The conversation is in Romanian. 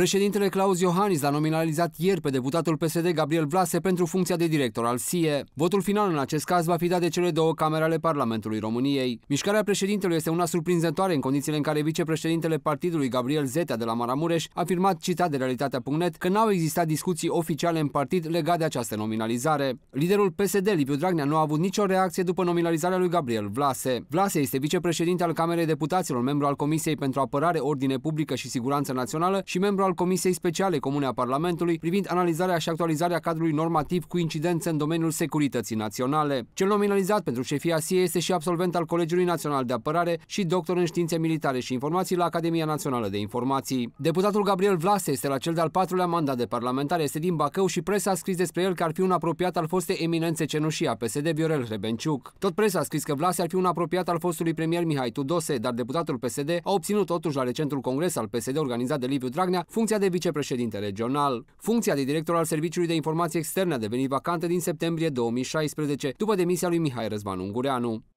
Președintele Claus Iohannis l-a nominalizat ieri pe deputatul PSD Gabriel Vlase pentru funcția de director al SIE. Votul final în acest caz va fi dat de cele două camere ale Parlamentului României. Mișcarea președintelui este una surprinzătoare în condițiile în care vicepreședintele partidului Gabriel Zetea de la Maramureș a afirmat citat de Realitatea.net că n-au existat discuții oficiale în partid legate de această nominalizare. Liderul PSD, Liviu Dragnea, nu a avut nicio reacție după nominalizarea lui Gabriel Vlase. Vlase este vicepreședinte al Camerei Deputaților, membru al Comisiei pentru Apărare, Ordine Publică și Siguranță Națională și membru al al Comisiei Speciale Comune a Parlamentului privind analizarea și actualizarea cadrului normativ cu incidențe în domeniul securității naționale. Cel nominalizat pentru șefia SIE este și absolvent al Colegiului Național de Apărare și doctor în științe militare și informații la Academia Națională de Informații. Deputatul Gabriel Vlase este la cel de-al patrulea mandat de parlamentar, este din Bacău și presa a scris despre el că ar fi un apropiat al fostei eminențe cenușii a PSD Viorel Rebenciuc. Tot presa a scris că Vlase ar fi un apropiat al fostului premier Mihai Tudose, dar deputatul PSD a obținut totuși la recentul congres al PSD organizat de Liviu Dragnea funcția de vicepreședinte regional. Funcția de director al Serviciului de Informații Externe a devenit vacantă din septembrie 2016, după demisia lui Mihai Răzvan Ungureanu.